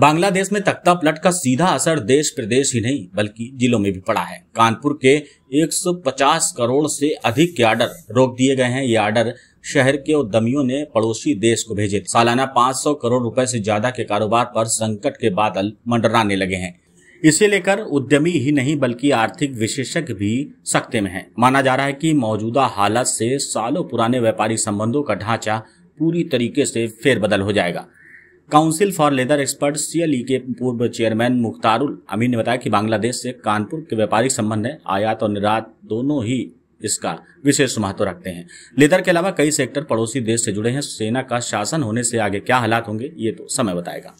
बांग्लादेश में तख्ता पलट का सीधा असर देश प्रदेश ही नहीं बल्कि जिलों में भी पड़ा है कानपुर के 150 करोड़ से अधिक के आर्डर रोक दिए गए हैं ये आर्डर शहर के उद्यमियों ने पड़ोसी देश को भेजे सालाना 500 करोड़ रुपए से ज्यादा के कारोबार पर संकट के बादल मंडराने लगे हैं इसे लेकर उद्यमी ही नहीं बल्कि आर्थिक विशेषज्ञ भी सख्ते में हैं। माना जा रहा है कि मौजूदा हालत से सालों पुराने व्यापारी संबंधों का ढांचा पूरी तरीके से फेरबदल हो जाएगा council for leather expert CLE के पूर्व चेयरमैन मुख्तारुल अमीन ने बताया कि बांग्लादेश से कानपुर के व्यापारिक संबंध है आयात और निर्यात दोनों ही इसका विशेष महत्व रखते हैं लेदर के अलावा कई सेक्टर पड़ोसी देश से जुड़े हैं सेना का शासन होने से आगे क्या हालात होंगे ये तो समय बताएगा